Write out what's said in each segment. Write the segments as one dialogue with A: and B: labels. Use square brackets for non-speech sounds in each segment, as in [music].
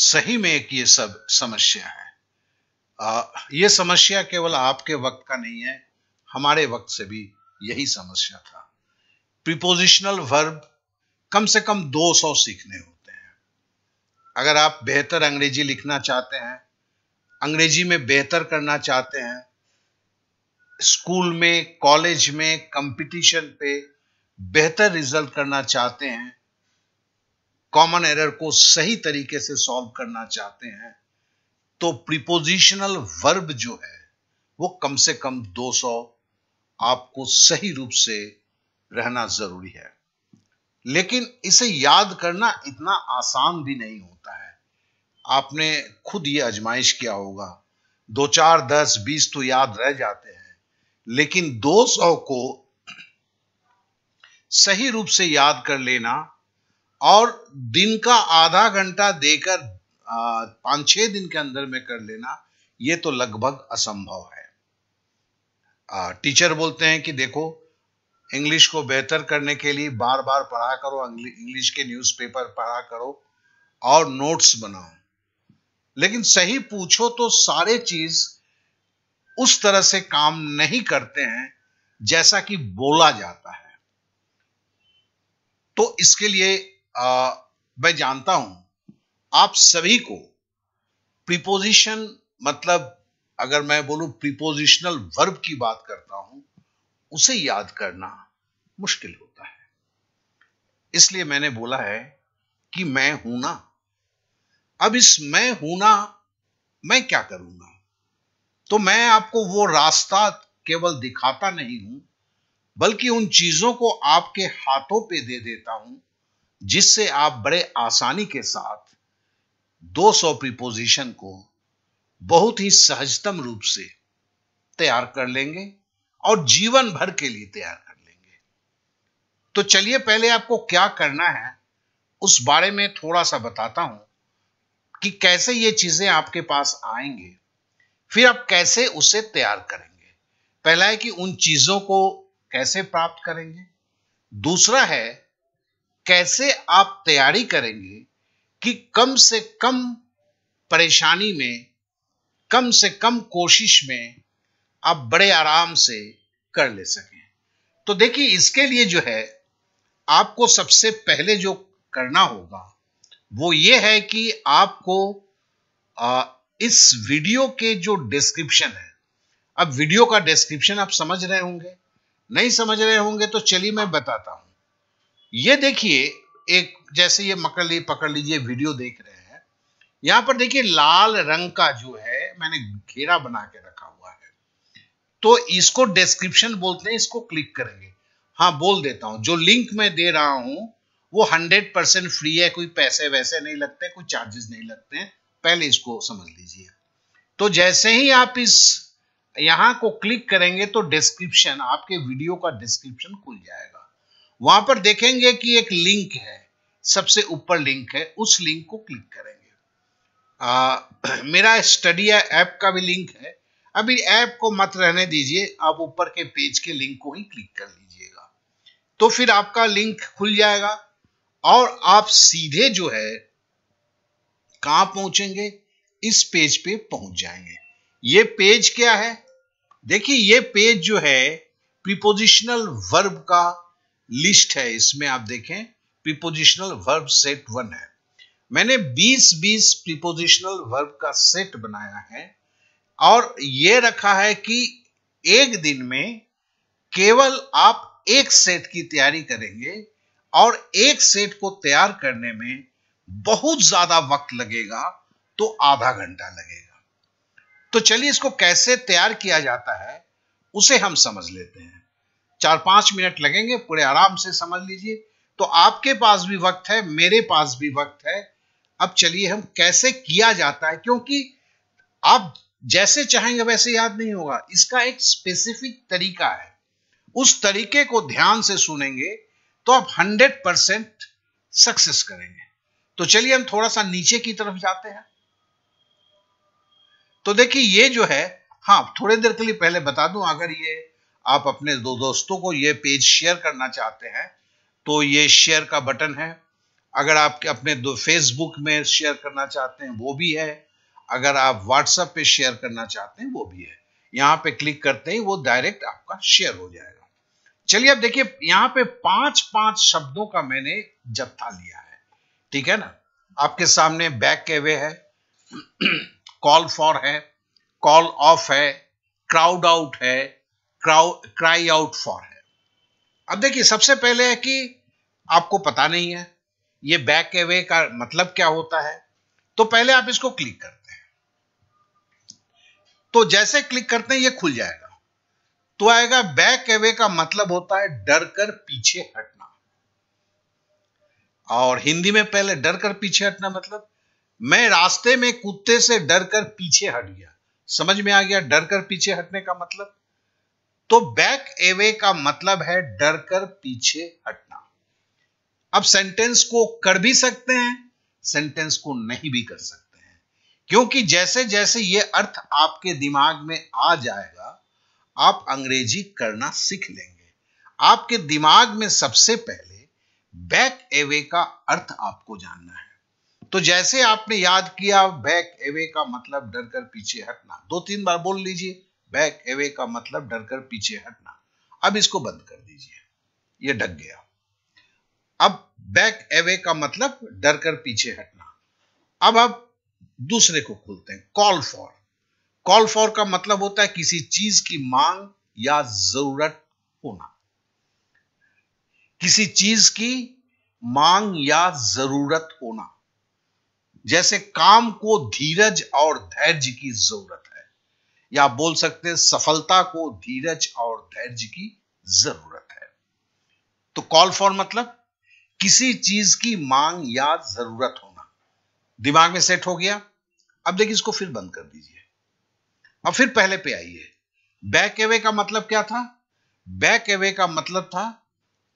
A: सही में एक ये सब समस्या है आ, ये समस्या केवल आपके वक्त का नहीं है हमारे वक्त से भी यही समस्या था प्रिपोजिशनल वर्ब कम से कम 200 सीखने होते हैं अगर आप बेहतर अंग्रेजी लिखना चाहते हैं अंग्रेजी में बेहतर करना चाहते हैं स्कूल में कॉलेज में कंपटीशन पे बेहतर रिजल्ट करना चाहते हैं कॉमन एरर को सही तरीके से सॉल्व करना चाहते हैं तो प्रिपोजिशनल वर्ब जो है वो कम से कम 200 आपको सही रूप से रहना जरूरी है लेकिन इसे याद करना इतना आसान भी नहीं होता है आपने खुद ये अजमाइश किया होगा दो चार दस बीस तो याद रह जाते हैं लेकिन 200 को सही रूप से याद कर लेना और दिन का आधा घंटा देकर पांच छह दिन के अंदर में कर लेना ये तो लगभग असंभव है आ, टीचर बोलते हैं कि देखो इंग्लिश को बेहतर करने के लिए बार बार पढ़ा करो इंग्लिश के न्यूज़पेपर पढ़ा करो और नोट्स बनाओ लेकिन सही पूछो तो सारे चीज उस तरह से काम नहीं करते हैं जैसा कि बोला जाता है तो इसके लिए आ, मैं जानता हूं आप सभी को प्रीपोजिशन मतलब अगर मैं बोलू प्रीपोजिशनल वर्ब की बात करता हूं उसे याद करना मुश्किल होता है इसलिए मैंने बोला है कि मैं हूं ना अब इस मैं हूं ना मैं क्या करूंगा तो मैं आपको वो रास्ता केवल दिखाता नहीं हूं बल्कि उन चीजों को आपके हाथों पे दे देता हूं जिससे आप बड़े आसानी के साथ 200 प्रीपोजिशन को बहुत ही सहजतम रूप से तैयार कर लेंगे और जीवन भर के लिए तैयार कर लेंगे तो चलिए पहले आपको क्या करना है उस बारे में थोड़ा सा बताता हूं कि कैसे ये चीजें आपके पास आएंगे फिर आप कैसे उसे तैयार करेंगे पहला है कि उन चीजों को कैसे प्राप्त करेंगे दूसरा है कैसे आप तैयारी करेंगे कि कम से कम परेशानी में कम से कम कोशिश में आप बड़े आराम से कर ले सकें तो देखिए इसके लिए जो है आपको सबसे पहले जो करना होगा वो ये है कि आपको आ, इस वीडियो के जो डिस्क्रिप्शन है अब वीडियो का डिस्क्रिप्शन आप समझ रहे होंगे नहीं समझ रहे होंगे तो चलिए मैं बताता हूं ये देखिए एक जैसे ये मकर लिए पकड़ लीजिए वीडियो देख रहे हैं यहां पर देखिए लाल रंग का जो है मैंने घेरा बना के रखा हुआ है तो इसको डिस्क्रिप्शन बोलते हैं इसको क्लिक करेंगे हाँ बोल देता हूं जो लिंक मैं दे रहा हूं वो हंड्रेड परसेंट फ्री है कोई पैसे वैसे नहीं लगते कोई चार्जेस नहीं लगते हैं पहले इसको समझ लीजिए तो जैसे ही आप इस यहां को क्लिक करेंगे तो डिस्क्रिप्शन आपके वीडियो का डिस्क्रिप्शन खुल जाएगा वहां पर देखेंगे कि एक लिंक है सबसे ऊपर लिंक है उस लिंक को क्लिक करेंगे आ, [clears throat] मेरा स्टडी ऐप का भी लिंक है अभी ऐप को मत रहने दीजिए आप ऊपर के पेज के लिंक को ही क्लिक कर लीजिएगा तो फिर आपका लिंक खुल जाएगा और आप सीधे जो है कहां पहुंचेंगे इस पेज पे पहुंच जाएंगे ये पेज क्या है देखिए ये पेज जो है प्रिपोजिशनल वर्ब का लिस्ट है इसमें आप देखें प्रीपोजिशनल वर्ब सेट वन है मैंने 20-20 प्रीपोजिशनल वर्ब का सेट बनाया है और ये रखा है कि एक दिन में केवल आप एक सेट की तैयारी करेंगे और एक सेट को तैयार करने में बहुत ज्यादा वक्त लगेगा तो आधा घंटा लगेगा तो चलिए इसको कैसे तैयार किया जाता है उसे हम समझ लेते हैं चार पांच मिनट लगेंगे पूरे आराम से समझ लीजिए तो आपके पास भी वक्त है मेरे पास भी वक्त है अब चलिए हम कैसे किया जाता है क्योंकि आप जैसे चाहेंगे वैसे याद नहीं होगा इसका एक स्पेसिफिक तरीका है उस तरीके को ध्यान से सुनेंगे तो आप 100 परसेंट सक्सेस करेंगे तो चलिए हम थोड़ा सा नीचे की तरफ जाते हैं तो देखिए ये जो है हाँ थोड़ी देर के लिए पहले बता दूं अगर ये आप अपने दो दोस्तों को ये पेज शेयर करना चाहते हैं तो ये शेयर का बटन है अगर आप अपने फेसबुक में शेयर करना चाहते हैं वो भी है अगर आप व्हाट्सएप पे शेयर करना चाहते हैं वो भी है यहाँ पे क्लिक करते ही वो डायरेक्ट आपका शेयर हो जाएगा चलिए अब देखिए यहाँ पे पांच पांच शब्दों का मैंने जत्था लिया है ठीक है ना आपके सामने बैक केवे [clears throat] है कॉल फॉर है कॉल ऑफ है क्राउड आउट है क्राई आउट फॉर है अब देखिए सबसे पहले है कि आपको पता नहीं है ये बैक अवे का मतलब क्या होता है तो पहले आप इसको क्लिक करते हैं तो जैसे क्लिक करते हैं ये खुल जाएगा तो आएगा बैक अवे का मतलब होता है डर कर पीछे हटना और हिंदी में पहले डर कर पीछे हटना मतलब मैं रास्ते में कुत्ते से डर कर पीछे हट गया समझ में आ गया डर कर पीछे हटने का मतलब तो बैक एवे का मतलब है डर कर पीछे हटना अब सेंटेंस को कर भी सकते हैं सेंटेंस को नहीं भी कर सकते हैं क्योंकि जैसे जैसे ये अर्थ आपके दिमाग में आ जाएगा आप अंग्रेजी करना सीख लेंगे आपके दिमाग में सबसे पहले बैक एवे का अर्थ आपको जानना है तो जैसे आपने याद किया बैक एवे का मतलब डर कर पीछे हटना दो तीन बार बोल लीजिए बैक एवे का मतलब डरकर पीछे हटना अब इसको बंद कर दीजिए ये ढक गया अब बैक एवे का मतलब डरकर पीछे हटना अब आप दूसरे को खोलते हैं कॉल फॉर कॉल फॉर का मतलब होता है किसी चीज की मांग या जरूरत होना किसी चीज की मांग या जरूरत होना जैसे काम को धीरज और धैर्य की जरूरत है या आप बोल सकते हैं सफलता को धीरज और धैर्य की जरूरत है तो कॉल फॉर मतलब किसी चीज की मांग या जरूरत होना दिमाग में सेट हो गया अब देखिए इसको फिर बंद कर दीजिए अब फिर पहले पे आइए बैक एवे का मतलब क्या था बैक एवे का मतलब था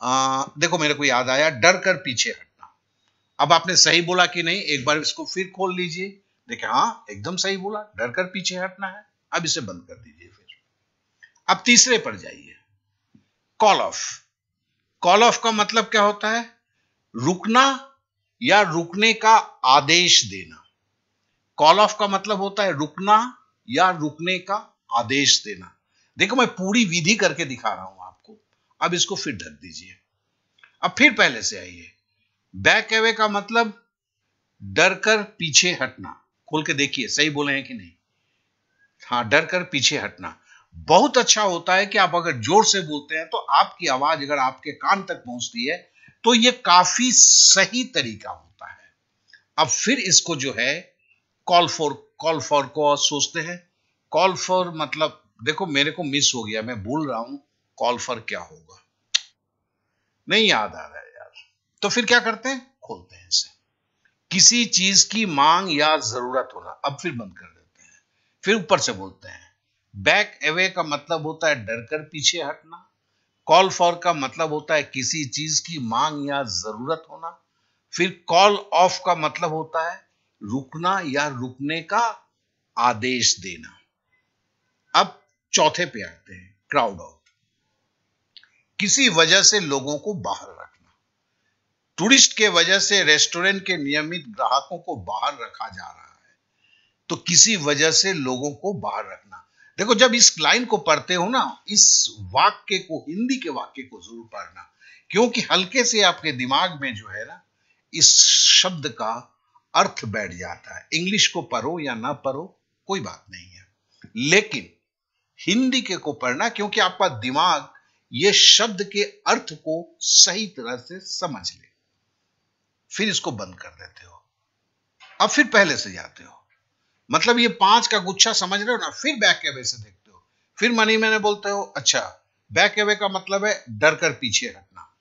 A: आ, देखो मेरे को याद आया डर कर पीछे हटना अब आपने सही बोला कि नहीं एक बार इसको फिर खोल लीजिए देखिए हाँ एकदम सही बोला डर कर पीछे हटना है अब इसे बंद कर दीजिए फिर अब तीसरे पर जाइए कॉल ऑफ कॉल ऑफ का मतलब क्या होता है रुकना या रुकने का आदेश देना कॉल ऑफ का मतलब होता है रुकना या रुकने का आदेश देना देखो मैं पूरी विधि करके दिखा रहा हूं आपको अब इसको फिर ढक दीजिए अब फिर पहले से आइए बैक एवे का मतलब डर कर पीछे हटना खोल के देखिए सही बोले हैं कि नहीं हाँ डर कर पीछे हटना बहुत अच्छा होता है कि आप अगर जोर से बोलते हैं तो आपकी आवाज अगर आपके कान तक पहुंचती है तो ये काफी सही तरीका होता है अब फिर इसको जो है कॉल फॉर कॉल फॉर को सोचते हैं कॉल फॉर मतलब देखो मेरे को मिस हो गया मैं भूल रहा हूं कॉल फॉर क्या होगा नहीं याद आ रहा है यार तो फिर क्या करते हैं खोलते हैं इसे किसी चीज की मांग या जरूरत होना अब फिर बंद कर फिर ऊपर से बोलते हैं बैक अवे का मतलब होता है डरकर पीछे हटना कॉल फॉर का मतलब होता है किसी चीज की मांग या जरूरत होना फिर कॉल ऑफ का मतलब होता है रुकना या रुकने का आदेश देना अब चौथे पे आते हैं क्राउड आउट किसी वजह से लोगों को बाहर रखना टूरिस्ट के वजह से रेस्टोरेंट के नियमित ग्राहकों को बाहर रखा जा रहा है तो किसी वजह से लोगों को बाहर रखना देखो जब इस लाइन को पढ़ते हो ना इस वाक्य को हिंदी के वाक्य को जरूर पढ़ना क्योंकि हल्के से आपके दिमाग में जो है ना इस शब्द का अर्थ बैठ जाता है इंग्लिश को पढ़ो या ना पढ़ो कोई बात नहीं है लेकिन हिंदी के को पढ़ना क्योंकि आपका दिमाग ये शब्द के अर्थ को सही तरह से समझ ले फिर इसको बंद कर देते हो अब फिर पहले से जाते हो मतलब ये पांच का गुच्छा समझ रहे हो ना फिर बैक एवे से देखते हो फिर मनी मैंने बोलते हो अच्छा बैक एवे का मतलब है डर कर पीछे रखना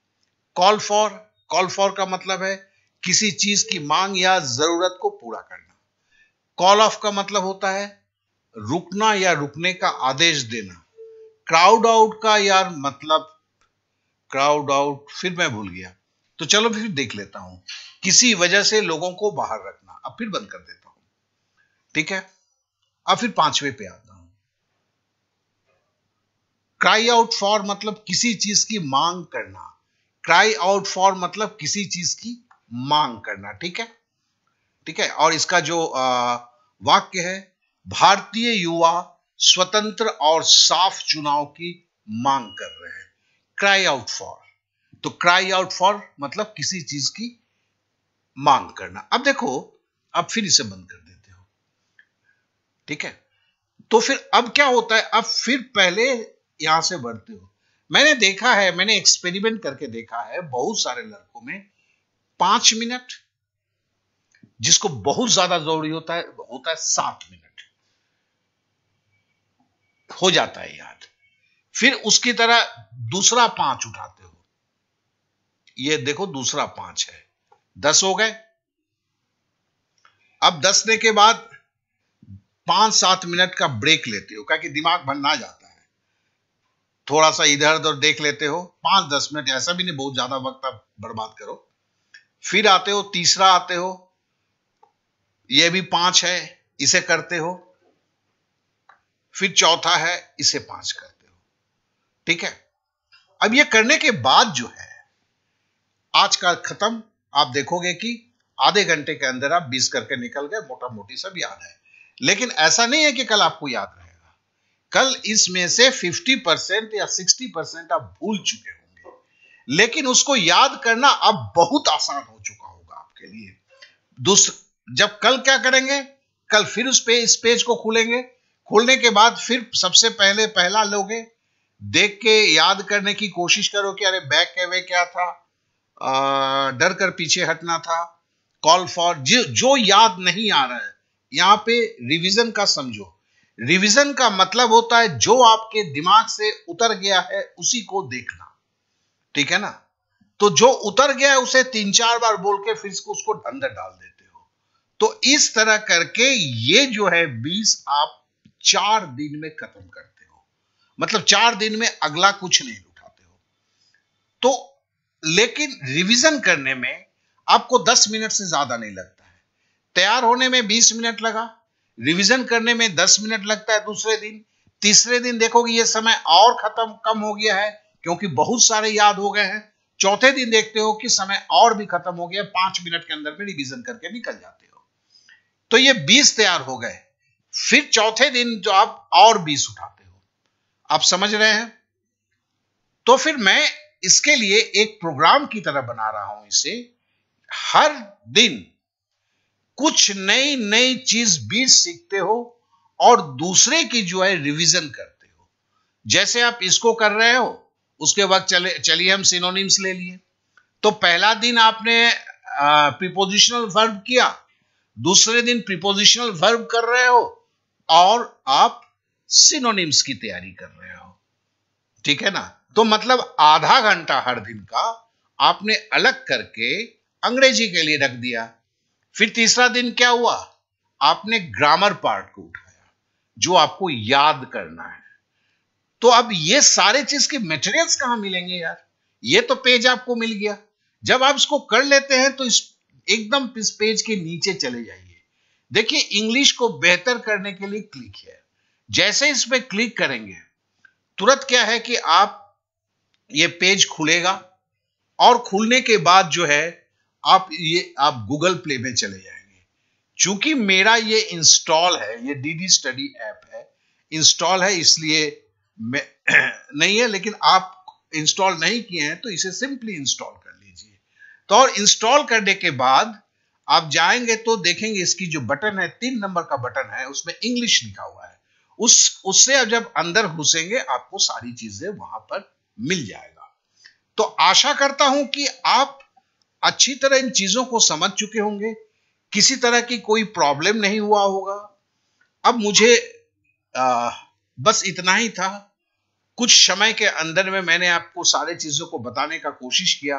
A: कॉल फॉर कॉल फॉर का मतलब है किसी चीज की मांग या जरूरत को पूरा करना कॉल ऑफ का मतलब होता है रुकना या रुकने का आदेश देना क्राउड आउट का यार मतलब क्राउड आउट फिर मैं भूल गया तो चलो फिर देख लेता हूं किसी वजह से लोगों को बाहर रखना अब फिर बंद कर देता हूं ठीक है अब फिर पांचवे पे आता हूं क्राई आउट फॉर मतलब किसी चीज की मांग करना क्राई आउट फॉर मतलब किसी चीज की मांग करना ठीक है ठीक है और इसका जो वाक्य है भारतीय युवा स्वतंत्र और साफ चुनाव की मांग कर रहे हैं क्राई आउट फॉर तो क्राई आउट फॉर मतलब किसी चीज की मांग करना अब देखो अब फिर इसे बंद करना ठीक है तो फिर अब क्या होता है अब फिर पहले यहां से बढ़ते हो मैंने देखा है मैंने एक्सपेरिमेंट करके देखा है बहुत सारे लड़कों में पांच मिनट जिसको बहुत ज्यादा जरूरी होता है होता है सात मिनट हो जाता है याद फिर उसकी तरह दूसरा पांच उठाते हो ये देखो दूसरा पांच है दस हो गए अब दस ने के बाद पांच सात मिनट का ब्रेक लेते हो क्या कि दिमाग ना जाता है थोड़ा सा इधर उधर देख लेते हो पांच दस मिनट ऐसा भी नहीं बहुत ज़्यादा वक्त आप बर्बाद करो फिर आते हो तीसरा आते हो ये भी पांच है इसे करते हो फिर चौथा है इसे पांच करते हो ठीक है अब ये करने के बाद जो है आज का खत्म आप देखोगे कि आधे घंटे के अंदर आप बीस करके निकल गए मोटा मोटी सब याद है लेकिन ऐसा नहीं है कि कल आपको याद रहेगा कल इसमें से 50 परसेंट या 60 परसेंट आप भूल चुके होंगे लेकिन उसको याद करना अब बहुत आसान हो चुका होगा आपके लिए दूसरा जब कल क्या करेंगे कल फिर उस पे इस पेज को खोलेंगे खोलने के बाद फिर सबसे पहले पहला लोगे देख के याद करने की कोशिश करो कि अरे बैक कैवे क्या था डर कर पीछे हटना था कॉल फॉर जो याद नहीं आ रहा है यहां पे रिवीजन का समझो रिवीजन का मतलब होता है जो आपके दिमाग से उतर गया है उसी को देखना ठीक है ना तो जो उतर गया है उसे तीन चार बार बोल के फिर उसको अंदर डाल देते हो तो इस तरह करके ये जो है बीस आप चार दिन में खत्म करते हो मतलब चार दिन में अगला कुछ नहीं उठाते हो तो लेकिन रिवीजन करने में आपको दस मिनट से ज्यादा नहीं लगता तैयार होने में बीस मिनट लगा रिवीजन करने में दस मिनट लगता है दूसरे दिन तीसरे दिन देखोगे ये समय और खत्म कम हो गया है क्योंकि बहुत सारे याद हो गए हैं चौथे दिन देखते हो कि समय और भी खत्म हो गया पांच मिनट के अंदर में रिवीजन करके निकल जाते हो तो ये बीस तैयार हो गए फिर चौथे दिन जो आप और बीस उठाते हो आप समझ रहे हैं तो फिर मैं इसके लिए एक प्रोग्राम की तरह बना रहा हूं इसे हर दिन कुछ नई नई चीज भी सीखते हो और दूसरे की जो है रिवीजन करते हो जैसे आप इसको कर रहे हो उसके बाद चले चलिए हम सिनोनिम्स ले लिए तो पहला दिन आपने प्रीपोजिशनल वर्ब किया दूसरे दिन प्रीपोजिशनल वर्ब कर रहे हो और आप सिनोनिम्स की तैयारी कर रहे हो ठीक है ना तो मतलब आधा घंटा हर दिन का आपने अलग करके अंग्रेजी के लिए रख दिया फिर तीसरा दिन क्या हुआ आपने ग्रामर पार्ट को उठाया जो आपको याद करना है तो अब ये सारे चीज के मेटेरियल्स कहां मिलेंगे यार ये तो पेज आपको मिल गया जब आप इसको कर लेते हैं तो इस एकदम इस पेज के नीचे चले जाइए देखिए इंग्लिश को बेहतर करने के लिए क्लिक है जैसे इस पर क्लिक करेंगे तुरंत क्या है कि आप ये पेज खुलेगा और खुलने के बाद जो है आप ये आप गूगल प्ले में चले जाएंगे चूंकि मेरा ये इंस्टॉल है ये डीडी स्टडी ऐप है इंस्टॉल है इसलिए मैं [clears throat] नहीं है लेकिन आप इंस्टॉल नहीं किए हैं तो इसे सिंपली इंस्टॉल कर लीजिए तो और इंस्टॉल करने के बाद आप जाएंगे तो देखेंगे इसकी जो बटन है तीन नंबर का बटन है उसमें इंग्लिश लिखा हुआ है उस उससे आप जब अंदर घुसेंगे आपको सारी चीजें वहां पर मिल जाएगा तो आशा करता हूं कि आप अच्छी तरह इन चीजों को समझ चुके होंगे किसी तरह की कोई प्रॉब्लम नहीं हुआ होगा अब मुझे आ, बस इतना ही था कुछ समय के अंदर में मैंने आपको सारे चीजों को बताने का कोशिश किया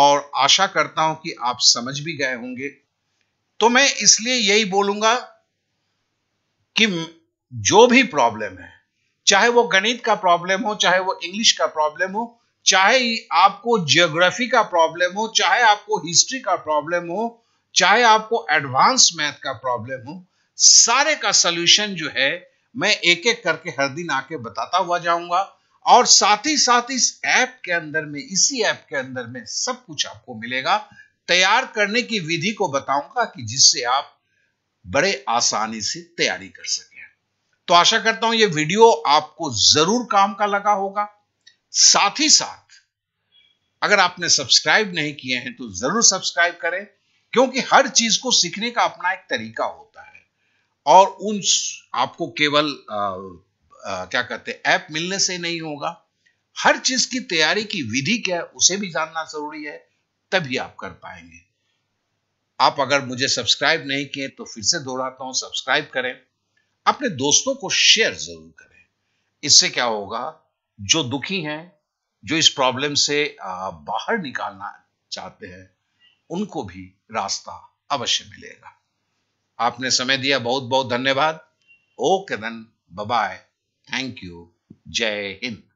A: और आशा करता हूं कि आप समझ भी गए होंगे तो मैं इसलिए यही बोलूंगा कि जो भी प्रॉब्लम है चाहे वो गणित का प्रॉब्लम हो चाहे वो इंग्लिश का प्रॉब्लम हो चाहे आपको जियोग्राफी का प्रॉब्लम हो चाहे आपको हिस्ट्री का प्रॉब्लम हो चाहे आपको एडवांस मैथ का प्रॉब्लम हो सारे का सोल्यूशन जो है मैं एक एक करके हर दिन आके बताता हुआ जाऊंगा और साथ ही साथ इस ऐप के अंदर में इसी ऐप के अंदर में सब कुछ आपको मिलेगा तैयार करने की विधि को बताऊंगा कि जिससे आप बड़े आसानी से तैयारी कर सके तो आशा करता हूं ये वीडियो आपको जरूर काम का लगा होगा साथ ही साथ अगर आपने सब्सक्राइब नहीं किए हैं तो जरूर सब्सक्राइब करें क्योंकि हर चीज को सीखने का अपना एक तरीका होता है और उन आपको केवल आ, आ, क्या कहते हैं ऐप मिलने से नहीं होगा हर चीज की तैयारी की विधि क्या है उसे भी जानना जरूरी है तभी आप कर पाएंगे आप अगर मुझे सब्सक्राइब नहीं किए तो फिर से दोहराता हूं सब्सक्राइब करें अपने दोस्तों को शेयर जरूर करें इससे क्या होगा जो दुखी हैं जो इस प्रॉब्लम से बाहर निकालना चाहते हैं उनको भी रास्ता अवश्य मिलेगा आपने समय दिया बहुत बहुत धन्यवाद ओके धन बाय थैंक यू जय हिंद